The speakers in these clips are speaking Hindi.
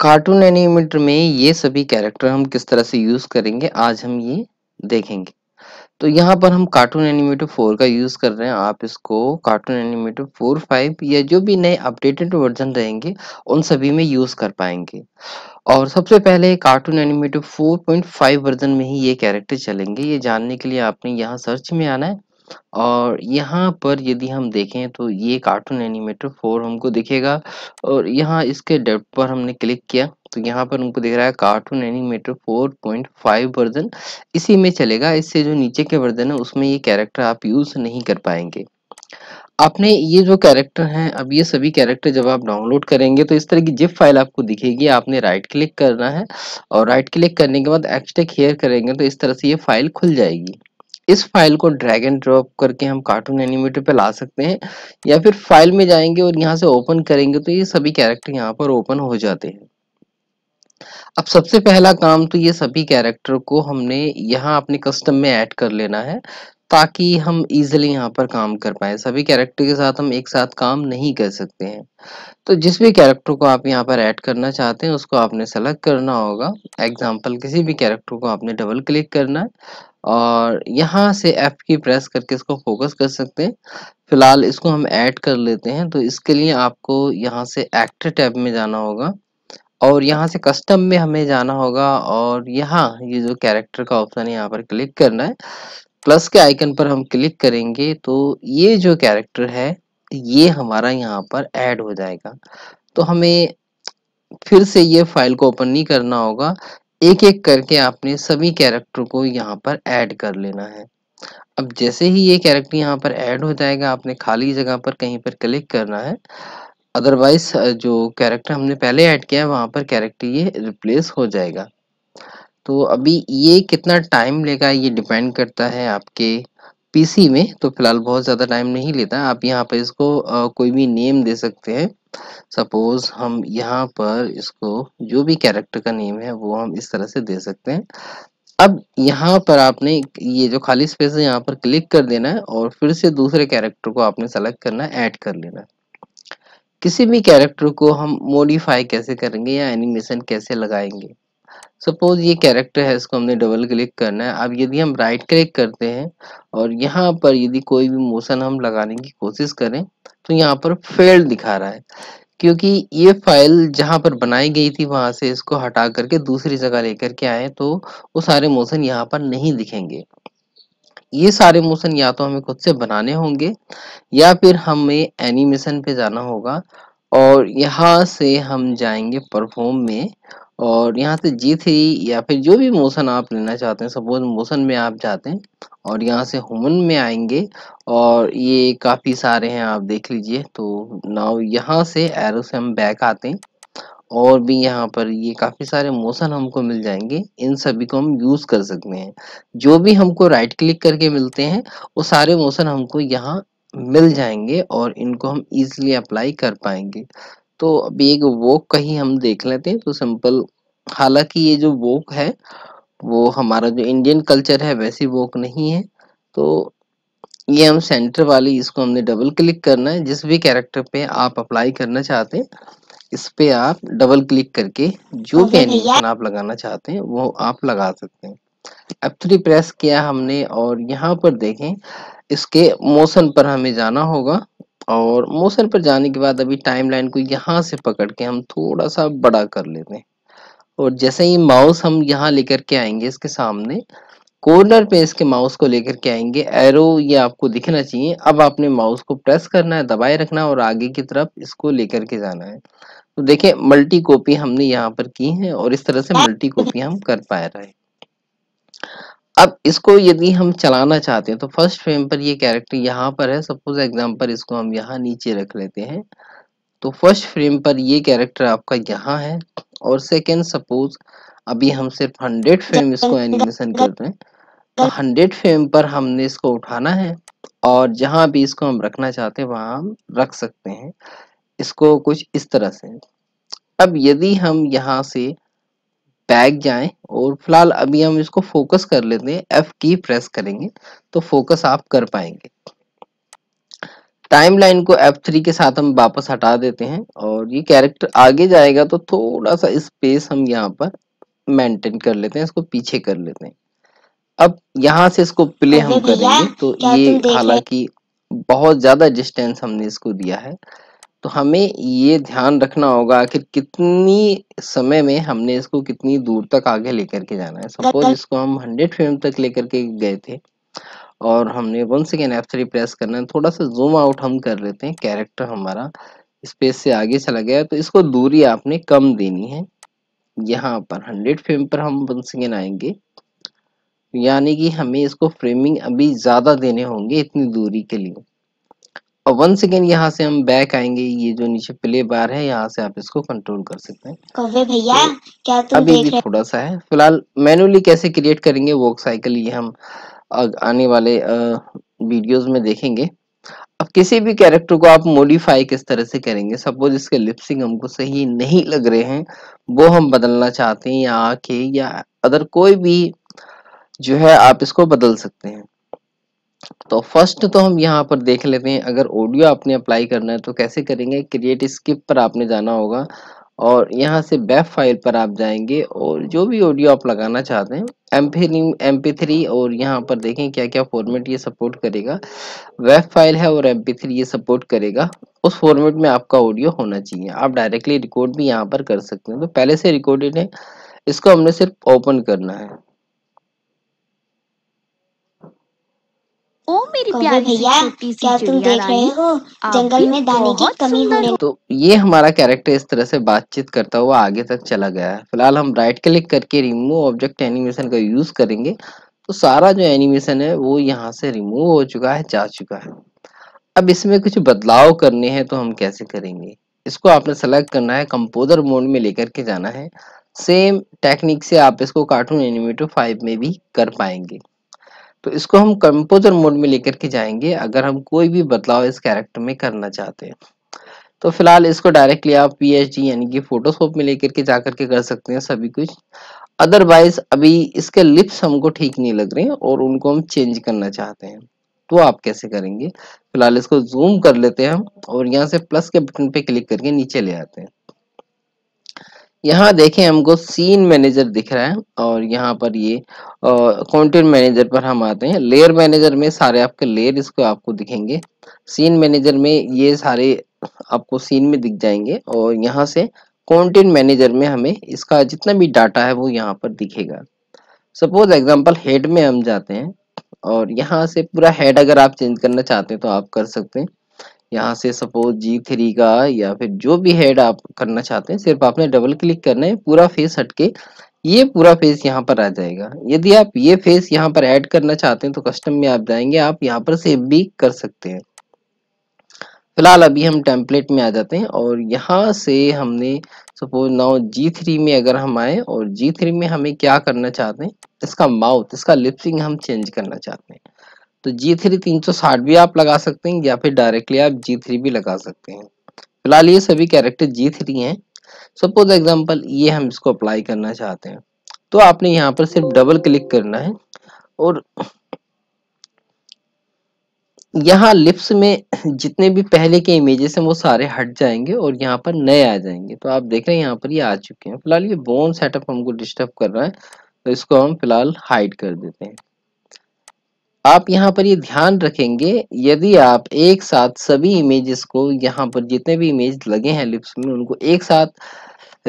कार्टून एनिमेटर में ये सभी कैरेक्टर हम किस तरह से यूज करेंगे आज हम ये देखेंगे तो यहाँ पर हम कार्टून एनिमेटर फोर का यूज कर रहे हैं आप इसको कार्टून एनिमेटर फोर फाइव या जो भी नए अपडेटेड वर्जन रहेंगे उन सभी में यूज कर पाएंगे और सबसे पहले cartoon animator four point five version में ही ये कैरेक्टर चलेंगे ये जानने के लिए आपने यहाँ सर्च में आना है और यहाँ पर यदि हम देखें तो ये कार्टून एनिमेटर फोर हमको दिखेगा और यहाँ इसके डेप पर हमने क्लिक किया तो यहाँ पर हमको दिख रहा है कार्टून एनिमेटर फाइव वर्जन इसी में चलेगा इससे जो नीचे के वर्जन है उसमें ये कैरेक्टर आप यूज़ नहीं कर पाएंगे आपने ये जो कैरेक्टर हैं अब ये सभी कैरेक्टर जब आप डाउनलोड करेंगे तो इस तरह की जिप फाइल आपको दिखेगी आपने राइट क्लिक करना है और राइट क्लिक करने के बाद एक्सटेक हेयर करेंगे तो इस तरह से ये फाइल खुल जाएगी इस फाइल को ड्रैग एंड ड्रॉप करके हम कार्टून एनिमेटर पे ला सकते हैं या फिर फाइल में जाएंगे और यहाँ से ओपन करेंगे तो ये सभी कैरेक्टर यहाँ पर ओपन हो जाते हैं अब सबसे पहला काम तो ये सभी कैरेक्टर को हमने यहाँ अपने कस्टम में ऐड कर लेना है ताकि हम इजिली यहाँ पर काम कर पाए सभी कैरेक्टर के साथ हम एक साथ काम नहीं कर सकते हैं तो जिस भी कैरेक्टर को आप यहाँ पर ऐड करना चाहते हैं उसको आपने सेलेक्ट करना होगा एग्जाम्पल किसी भी कैरेक्टर को आपने डबल क्लिक करना है और यहाँ से एफ की प्रेस करके इसको फोकस कर सकते हैं फिलहाल इसको हम ऐड कर लेते हैं तो इसके लिए आपको यहाँ से एक्टर टैब में जाना होगा और यहाँ से कस्टम में हमें जाना होगा और यहाँ ये जो कैरेक्टर का ऑप्शन है यहाँ पर क्लिक करना है प्लस के आइकन पर हम क्लिक करेंगे तो ये जो कैरेक्टर है ये हमारा यहाँ पर ऐड हो जाएगा तो हमें फिर से ये फाइल को ओपन नहीं करना होगा एक एक करके आपने सभी कैरेक्टर को यहाँ पर ऐड कर लेना है अब जैसे ही ये कैरेक्टर यहाँ पर ऐड हो जाएगा आपने खाली जगह पर कहीं पर क्लिक करना है अदरवाइज जो कैरेक्टर हमने पहले ऐड किया है वहाँ पर कैरेक्टर ये रिप्लेस हो जाएगा तो अभी ये कितना टाइम लेगा ये डिपेंड करता है आपके पीसी में तो फिलहाल बहुत ज़्यादा टाइम नहीं लेता आप यहाँ पर इसको आ, कोई भी नेम दे सकते हैं सपोज हम यहाँ पर इसको जो भी कैरेक्टर का नेम है वो हम इस तरह से दे सकते हैं अब यहाँ पर आपने ये जो खाली स्पेस है यहाँ पर क्लिक कर देना है और फिर से दूसरे कैरेक्टर को आपने सेलेक्ट करना है ऐड कर लेना है किसी भी कैरेक्टर को हम मॉडिफाई कैसे करेंगे या एनिमेशन कैसे लगाएंगे सपोज ये कैरेक्टर है इसको हमने डबल क्लिक करना है अब यदि हम राइट क्लिक करते हैं और यहाँ पर यदि कोई भी मोशन हम लगाने की कोशिश करें तो यहाँ पर फेल दिखा रहा है क्योंकि ये फाइल जहाँ पर बनाई गई थी वहाँ से इसको हटा करके दूसरी जगह लेकर के आए तो वो सारे मोशन यहाँ पर नहीं दिखेंगे ये सारे मोशन या तो हमें खुद से बनाने होंगे या फिर हमें एनिमेशन पे जाना होगा और यहाँ से हम जाएंगे परफॉर्म में और यहाँ से जी थ्री या फिर जो भी मोशन आप लेना चाहते हैं सपोज मोशन में आप जाते हैं और यहाँ से हुमन में आएंगे और ये काफ़ी सारे हैं आप देख लीजिए तो नाव यहाँ से एरो से हम बैक आते हैं और भी यहाँ पर ये काफ़ी सारे मोशन हमको मिल जाएंगे इन सभी को हम यूज़ कर सकते हैं जो भी हमको राइट क्लिक करके मिलते हैं वो सारे मोशन हमको यहाँ मिल जाएंगे और इनको हम इजीली अप्लाई कर पाएंगे तो अभी एक वोक कहीं हम देख लेते हैं तो सिंपल हालांकि ये जो वोक है वो हमारा जो इंडियन कल्चर है वैसी वोक नहीं है तो ये हम सेंटर वाली इसको हमने डबल क्लिक करना है जिस भी कैरेक्टर पे आप अप्लाई करना चाहते हैं इस पे आप डबल क्लिक करके जो हाँ, भी एनिमेशन आप लगाना चाहते हैं वो आप लगा सकते हैं अब थ्री प्रेस किया हमने और यहाँ पर देखें इसके मोशन पर हमें जाना होगा और मोशन पर जाने के बाद अभी टाइमलाइन को यहाँ से पकड़ के हम थोड़ा सा बड़ा कर लेते हैं और जैसे ही माउस हम यहाँ लेकर के आएंगे इसके सामने कॉर्नर पे इसके माउस को लेकर के आएंगे एरो ये आपको दिखना चाहिए अब आपने माउस को प्रेस करना है दबाए रखना है और आगे की तरफ इसको लेकर के जाना है तो देखिये मल्टी कॉपी हमने यहाँ पर की है और इस तरह से मल्टी हाँ। कॉपी हम कर पा रहे हैं अब इसको यदि हम चलाना चाहते हैं तो फर्स्ट फ्रेम पर ये कैरेक्टर यहाँ पर है सपोज एग्जांपल इसको हम यहाँ नीचे रख लेते हैं तो फर्स्ट फ्रेम पर ये कैरेक्टर आपका यहाँ है और सेकेंड सपोज अभी हम सिर्फ हंड्रेड फ्रेम इसको एनिमेशन कर रहे हैं तो हंड्रेड फ्रेम पर हमने इसको उठाना है और जहाँ भी इसको हम रखना चाहते हैं वहाँ हम रख सकते हैं इसको कुछ इस तरह से अब यदि हम यहाँ से बैक जाएं और फिलहाल अभी हम इसको फोकस कर लेते हैं एफ की प्रेस करेंगे तो फोकस आप कर पाएंगे टाइमलाइन को एफ थ्री के साथ हम वापस हटा देते हैं और ये कैरेक्टर आगे जाएगा तो थोड़ा सा स्पेस हम यहाँ पर मेंटेन कर लेते हैं इसको पीछे कर लेते हैं अब यहाँ से इसको प्ले हम करेंगे तो ये हालांकि बहुत ज्यादा डिस्टेंस हमने इसको दिया है तो हमें ये ध्यान रखना होगा आखिर कितनी समय में हमने इसको कितनी दूर तक आगे लेकर के जाना है। सपोज़ इसको हम 100 फ्रेम तक लेकर के गए थे और हमने सेकेंड एफ थ्री प्रेस करना है, थोड़ा-सा ज़ूम आउट हम कर लेते हैं, कैरेक्टर हमारा स्पेस से आगे चला गया तो इसको दूरी आपने कम देनी है। यहाँ पर 100 फ्रेम पर हम वन सेकेंड आएंगे यानी कि हमें इसको फ्रेमिंग अभी ज़्यादा देने होंगे इतनी दूरी के लिए। और वंस अगेन यहाँ से हम बैक आएंगे ये जो नीचे प्ले बार है यहाँ से आप इसको कंट्रोल कर सकते हैं तो भैया तो क्या अभी थोड़ा सा है फिलहाल मैनुअली कैसे क्रिएट करेंगे वॉक साइकिल ये हम आने वाले वीडियोस में देखेंगे अब किसी भी कैरेक्टर को आप मॉडिफाई किस तरह से करेंगे सपोज इसके लिपसिंग हमको सही नहीं लग रहे हैं वो हम बदलना चाहते हैं या आके या अदर कोई भी जो है आप इसको बदल सकते हैं तो फर्स्ट तो हम यहाँ पर देख लेते हैं अगर ऑडियो आपने अप्लाई करना है तो कैसे करेंगे क्रिएट स्किप पर आपने जाना होगा और यहाँ से बैफ फाइल पर आप जाएंगे और जो भी ऑडियो आप लगाना चाहते हैं एम एम पी थ्री और यहाँ पर देखें क्या क्या फॉर्मेट ये सपोर्ट करेगा वेब फाइल है और एम पी थ्री ये सपोर्ट करेगा उस फॉर्मेट में आपका ऑडियो होना चाहिए आप डायरेक्टली रिकॉर्ड भी यहाँ पर कर सकते हैं तो पहले से रिकॉर्डेड है इसको हमने सिर्फ ओपन करना है मेरी प्यारी भैया क्या तुम देख रहे हो जंगल में दाने की कमी होने तो ये हमारा कैरेक्टर इस तरह से बातचीत करता हुआ आगे तक चला गया है फिलहाल हम राइट क्लिक करके रिमूव ऑब्जेक्ट एनिमेशन का यूज करेंगे तो सारा जो एनिमेशन है वो यहाँ से रिमूव हो चुका है जा चुका है अब इसमें कुछ बदलाव करने हैं तो हम कैसे करेंगे इसको आपने सेलेक्ट करना है कंपोजर मोड में लेकर के जाना है सेम टेक्निक से आप इसको कार्टून एनिमेटर फाइव में भी कर पाएंगे तो इसको हम कंपोजर मोड में लेकर के जाएंगे अगर हम कोई भी बदलाव इस कैरेक्टर में करना चाहते हैं तो फिलहाल इसको डायरेक्टली आप पी यानी कि फोटोशॉप में लेकर के जाकर के कर सकते हैं सभी कुछ अदरवाइज अभी इसके लिप्स हमको ठीक नहीं लग रहे हैं और उनको हम चेंज करना चाहते हैं तो आप कैसे करेंगे फिलहाल इसको जूम कर लेते हैं और यहाँ से प्लस के बटन पे क्लिक करके नीचे ले आते हैं यहाँ देखें हमको सीन मैनेजर दिख रहा है और यहाँ पर ये कंटेंट मैनेजर पर हम आते हैं लेयर मैनेजर में सारे आपके लेयर इसको आपको दिखेंगे सीन मैनेजर में ये सारे आपको सीन में दिख जाएंगे और यहाँ से कंटेंट मैनेजर में हमें इसका जितना भी डाटा है वो यहाँ पर दिखेगा सपोज एग्जाम्पल हेड में हम जाते हैं और यहाँ से पूरा हेड अगर आप चेंज करना चाहते हैं तो आप कर सकते हैं यहाँ से सपोज जी थ्री का या फिर जो भी हेड आप करना चाहते हैं सिर्फ आपने डबल क्लिक करना है पूरा फेस हटके ये पूरा फेस यहाँ पर आ जाएगा यदि आप ये फेस यहाँ पर ऐड करना चाहते हैं तो कस्टम में आप जाएंगे आप यहाँ पर सेव भी कर सकते हैं फिलहाल अभी हम टेम्पलेट में आ जाते हैं और यहाँ से हमने सपोज नाउ जी थ्री में अगर हम आए और जी थ्री में हमें क्या करना चाहते हैं इसका माउथ इसका लिपसिंग हम चेंज करना चाहते हैं तो जी थ्री तीन सौ साठ भी आप लगा सकते हैं या फिर डायरेक्टली आप जी थ्री भी लगा सकते हैं फिलहाल ये सभी कैरेक्टर जी थ्री हैं सपोज एग्जाम्पल ये हम इसको अप्लाई करना चाहते हैं तो आपने यहाँ पर सिर्फ डबल क्लिक करना है और यहाँ लिप्स में जितने भी पहले के इमेजेस हैं वो सारे हट जाएंगे और यहाँ पर नए आ जाएंगे तो आप देख रहे हैं यहाँ पर ये यह आ चुके हैं फिलहाल ये बोन सेटअप हमको डिस्टर्ब कर रहा है तो इसको हम फिलहाल हाइड कर देते हैं आप यहाँ पर ये ध्यान रखेंगे यदि आप एक साथ सभी इमेजेस को यहाँ पर जितने भी इमेज लगे हैं लिप्स में उनको एक साथ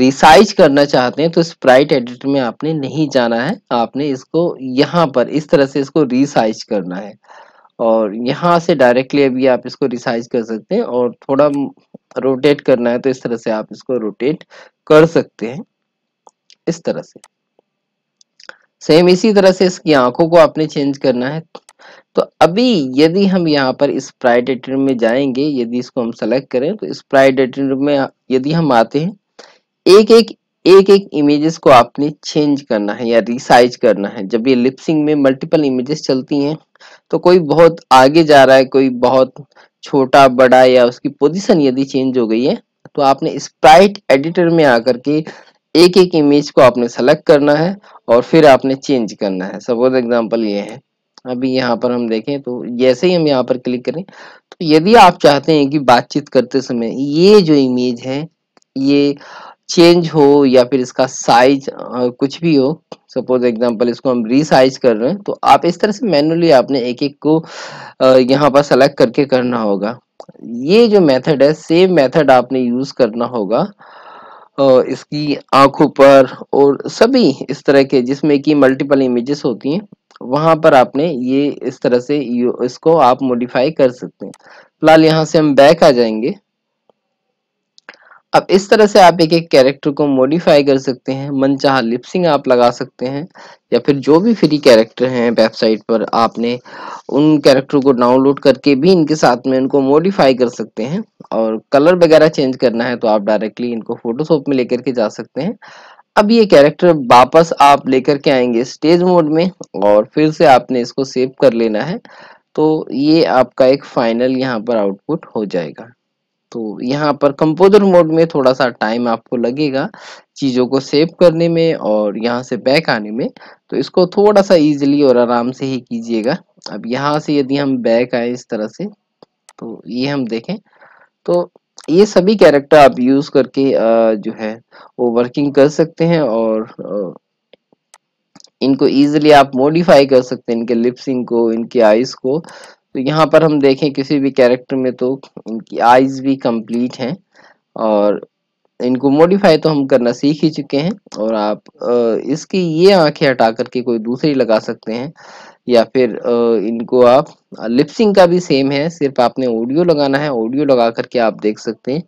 रिसाइज करना चाहते हैं तो स्प्राइट एडिट में आपने नहीं जाना है आपने इसको यहाँ पर इस तरह से इसको रिसाइज करना है और यहाँ से डायरेक्टली अभी आप इसको रिसाइज कर सकते हैं और थोड़ा रोटेट करना है तो इस तरह से आप इसको रोटेट कर सकते हैं इस तरह से सेम इसी तरह से इसकी आंखों को आपने चेंज करना है तो अभी यदि हम यहाँ पर स्प्राइट एट्रियम में जाएंगे यदि इसको हम सेलेक्ट करें तो स्प्राइट एट्रियम में यदि हम आते हैं एक एक एक एक इमेजेस को आपने चेंज करना है या रिसाइज करना है जब ये लिपसिंग में मल्टीपल इमेजेस चलती हैं तो कोई बहुत आगे जा रहा है कोई बहुत छोटा बड़ा या उसकी पोजीशन यदि चेंज हो गई है तो आपने स्प्राइट एडिटर में आकर के एक एक इमेज को आपने सेलेक्ट करना है और फिर आपने चेंज करना है सपोज एग्जांपल ये है अभी यहाँ पर हम देखें तो जैसे ही हम यहाँ पर क्लिक करें तो यदि आप चाहते हैं कि बातचीत करते समय ये जो इमेज है ये चेंज हो या फिर इसका साइज कुछ भी हो सपोज एग्जांपल इसको हम रीसाइज कर रहे हैं तो आप इस तरह से मैनुअली आपने एक एक को यहाँ पर सेलेक्ट करके करना होगा ये जो मेथड है सेम मेथड आपने यूज करना होगा इसकी आंखों पर और सभी इस तरह के जिसमें कि मल्टीपल इमेजेस होती हैं वहां पर आपने ये इस तरह से इसको आप मॉडिफाई कर सकते हैं फिलहाल यहाँ से हम बैक आ जाएंगे अब इस तरह से आप एक एक कैरेक्टर को मॉडिफाई कर सकते हैं मनचाहा लिपसिंग आप लगा सकते हैं या फिर जो भी फ्री कैरेक्टर हैं वेबसाइट पर आपने उन कैरेक्टर को डाउनलोड करके भी इनके साथ में इनको मॉडिफाई कर सकते हैं और कलर वगैरह चेंज करना है तो आप डायरेक्टली इनको फोटोशॉप में लेकर के जा सकते हैं अब ये कैरेक्टर वापस आप लेकर के आएंगे स्टेज मोड में और फिर से आपने इसको सेव कर लेना है तो ये आपका एक फाइनल यहाँ पर आउटपुट हो जाएगा तो यहाँ पर कंपोजर मोड में थोड़ा सा टाइम आपको लगेगा चीज़ों को सेव करने में और यहाँ से बैक आने में तो इसको थोड़ा सा इजीली और आराम से ही कीजिएगा अब यहाँ से यदि हम बैक आए इस तरह से तो ये हम देखें तो ये सभी कैरेक्टर आप यूज करके जो है वो वर्किंग कर सकते हैं और इनको इजीली आप मॉडिफाई कर सकते हैं इनके लिप्सिंग को इनके आईज को तो यहाँ पर हम देखें किसी भी कैरेक्टर में तो इनकी आईज भी कंप्लीट हैं और इनको मॉडिफाई तो हम करना सीख ही चुके हैं और आप इसकी ये आंखें हटा करके कोई दूसरी लगा सकते हैं या फिर इनको आप लिपसिंग का भी सेम है सिर्फ आपने ऑडियो लगाना है ऑडियो लगा करके आप देख सकते हैं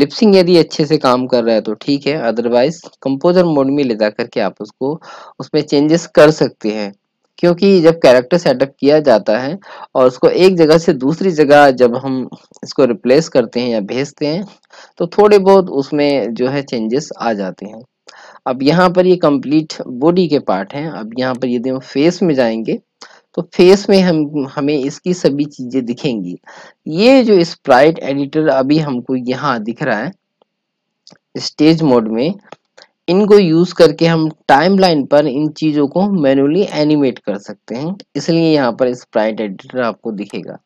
लिपसिंग यदि अच्छे से काम कर रहा है तो ठीक है अदरवाइज कंपोजर मोड में ले जा करके आप उसको उसमें चेंजेस कर सकते हैं क्योंकि जब कैरेक्टर सेटअप किया जाता है और उसको एक जगह से दूसरी जगह जब हम इसको रिप्लेस करते हैं या भेजते हैं तो थोड़े बहुत उसमें जो है चेंजेस आ जाते हैं अब यहाँ पर ये कंप्लीट बॉडी के पार्ट हैं अब यहाँ पर यदि हम फेस में जाएंगे तो फेस में हम हमें इसकी सभी चीजें दिखेंगी ये जो स्प्राइट एडिटर अभी हमको यहाँ दिख रहा है स्टेज मोड में इनको यूज करके हम टाइमलाइन पर इन चीजों को मैनुअली एनिमेट कर सकते हैं इसलिए यहाँ पर स्प्राइट एडिटर आपको दिखेगा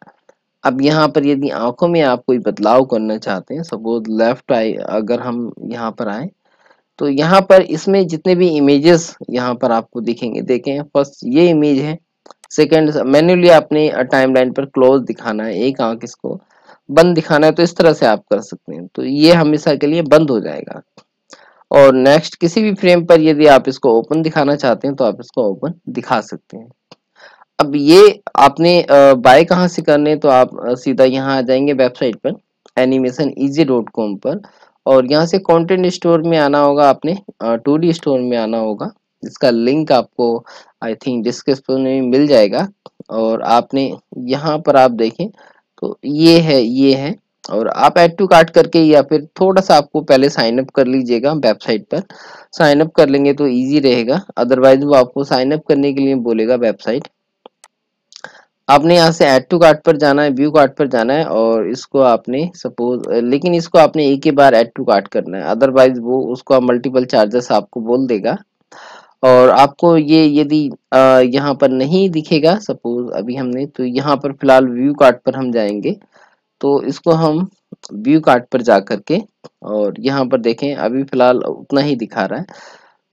अब यहाँ पर यदि आंखों में आप कोई बदलाव करना चाहते हैं सपोज लेफ्ट आई अगर हम यहाँ पर आए तो यहाँ पर इसमें जितने भी इमेजेस यहाँ पर आपको दिखेंगे देखें फर्स्ट ये इमेज है सेकेंड मैन्युअली आपने टाइमलाइन पर क्लोज दिखाना है एक आंख इसको बंद दिखाना है तो इस तरह से आप कर सकते हैं तो ये हमेशा के लिए बंद हो जाएगा और नेक्स्ट किसी भी फ्रेम पर यदि आप इसको ओपन दिखाना चाहते हैं तो आप इसको ओपन दिखा सकते हैं अब ये आपने बाय कहाँ से करने तो आप सीधा यहाँ आ जाएंगे वेबसाइट पर एनिमेशन इजी डॉट कॉम पर और यहाँ से कंटेंट स्टोर में आना होगा आपने टू डी स्टोर में आना होगा इसका लिंक आपको आई थिंक डिस्क्रिप्शन में मिल जाएगा और आपने यहाँ पर आप देखें तो ये है ये है और आप एड टू कार्ट करके या फिर थोड़ा सा आपको पहले साइन अप कर लीजिएगा वेबसाइट पर साइन अप कर लेंगे तो इजी रहेगा अदरवाइज वो आपको साइन अप करने के लिए बोलेगा वेबसाइट आपने यहाँ से एड टू कार्ट पर जाना है व्यू कार्ट पर जाना है और इसको आपने सपोज लेकिन इसको आपने एक ही बार एड टू कार्ट करना है अदरवाइज वो उसको मल्टीपल चार्जेस आपको बोल देगा और आपको ये यदि यहाँ पर नहीं दिखेगा सपोज अभी हमने तो यहाँ पर फिलहाल व्यू कार्ड पर हम जाएंगे तो इसको हम व्यू कार्ड पर जा करके और यहाँ पर देखें अभी फिलहाल उतना ही दिखा रहा है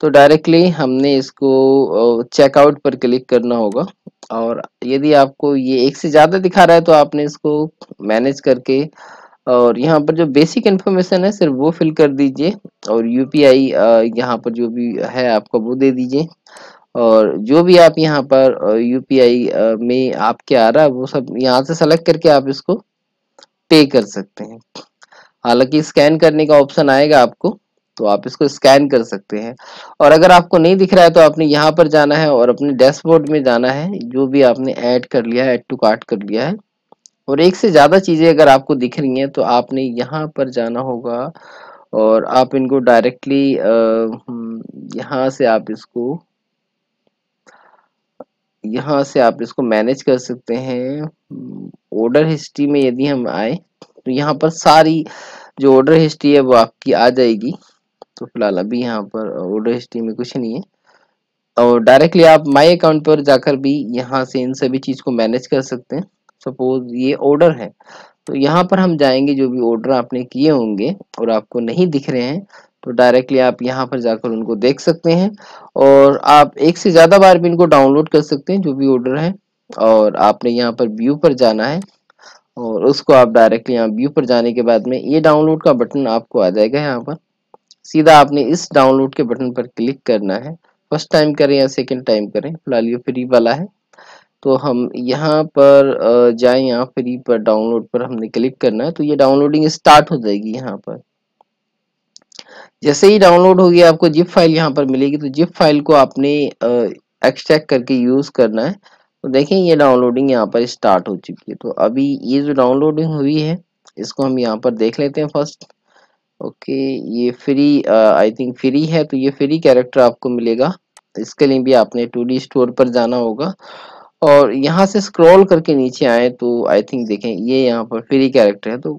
तो डायरेक्टली हमने इसको चेकआउट पर क्लिक करना होगा और यदि आपको ये एक से ज़्यादा दिखा रहा है तो आपने इसको मैनेज करके और यहाँ पर जो बेसिक इन्फॉर्मेशन है सिर्फ वो फिल कर दीजिए और यू पी आई यहाँ पर जो भी है आपका वो दे दीजिए और जो भी आप यहाँ पर यू पी आई में आपके आ रहा है वो सब यहाँ से सेलेक्ट करके आप इसको पे कर सकते हैं हालांकि स्कैन करने का ऑप्शन आएगा आपको तो आप इसको स्कैन कर सकते हैं और अगर आपको नहीं दिख रहा है तो आपने यहाँ पर जाना है और अपने डैशबोर्ड में जाना है जो भी आपने ऐड कर लिया है ऐड टू कार्ट कर लिया है और एक से ज़्यादा चीज़ें अगर आपको दिख रही हैं तो आपने यहाँ पर जाना होगा और आप इनको डायरेक्टली हम्म, यहाँ से आप इसको यहाँ से आप इसको मैनेज कर सकते हैं ऑर्डर हम्म, हिस्ट्री में यदि हम आए तो यहाँ पर सारी जो ऑर्डर हिस्ट्री है वो आपकी आ जाएगी तो फिलहाल अभी यहाँ पर ऑर्डर हिस्ट्री में कुछ नहीं है और डायरेक्टली आप माय अकाउंट पर जाकर भी यहाँ से इन सभी चीज़ को मैनेज कर सकते हैं सपोज ये ऑर्डर है तो यहाँ पर हम जाएंगे जो भी ऑर्डर आपने किए होंगे और आपको नहीं दिख रहे हैं तो डायरेक्टली आप यहाँ पर जाकर उनको देख सकते हैं और आप एक से ज़्यादा बार भी इनको डाउनलोड कर सकते हैं जो भी ऑर्डर है और आपने यहाँ पर व्यू पर जाना है और उसको आप डायरेक्टली यहाँ व्यू पर जाने के बाद में ये डाउनलोड का बटन आपको आ जाएगा यहाँ पर सीधा आपने इस डाउनलोड के बटन पर क्लिक करना है फर्स्ट टाइम करें या सेकेंड टाइम करें फिलहाल ये फ्री वाला है तो हम यहाँ पर जाए यहाँ फ्री पर डाउनलोड पर हमने क्लिक करना है तो ये डाउनलोडिंग स्टार्ट हो जाएगी यहाँ पर जैसे ही डाउनलोड होगी आपको जिप फाइल यहाँ पर मिलेगी तो जिप फाइल को आपने एक्सट्रैक्ट करके यूज करना है तो देखें ये डाउनलोडिंग यहाँ पर स्टार्ट हो चुकी है तो अभी ये जो डाउनलोडिंग हुई है इसको हम यहाँ पर देख लेते हैं फर्स्ट ओके ये फ्री आई थिंक फ्री है तो ये फ्री कैरेक्टर आपको मिलेगा इसके लिए भी आपने टू स्टोर पर जाना होगा और यहाँ से स्क्रॉल करके नीचे आए तो आई थिंक देखें ये यहाँ पर फ्री कैरेक्टर है तो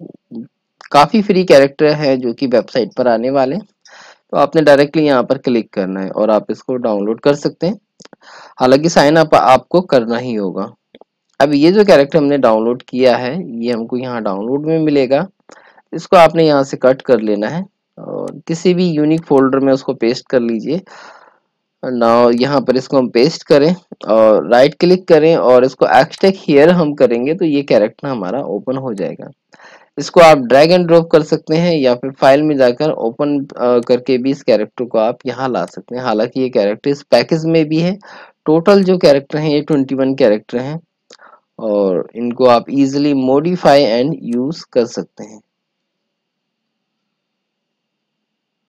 काफ़ी फ्री कैरेक्टर है जो कि वेबसाइट पर आने वाले तो आपने डायरेक्टली यहाँ पर क्लिक करना है और आप इसको डाउनलोड कर सकते हैं हालांकि साइन अप आप, आपको करना ही होगा अब ये जो कैरेक्टर हमने डाउनलोड किया है ये हमको यहाँ डाउनलोड में मिलेगा इसको आपने यहाँ से कट कर लेना है और किसी भी यूनिक फोल्डर में उसको पेस्ट कर लीजिए नाउ यहाँ पर इसको हम पेस्ट करें और राइट क्लिक करें और इसको एक्सटेक हेयर हम करेंगे तो ये कैरेक्टर हमारा ओपन हो जाएगा इसको आप ड्रैग एंड ड्रॉप कर सकते हैं या फिर फाइल में जाकर ओपन करके भी इस कैरेक्टर को आप यहाँ ला सकते हैं हालांकि ये कैरेक्टर इस पैकेज में भी है टोटल जो कैरेक्टर हैं ये ट्वेंटी वन कैरेक्टर हैं और इनको आप इजिली मॉडिफाई एंड यूज़ कर सकते हैं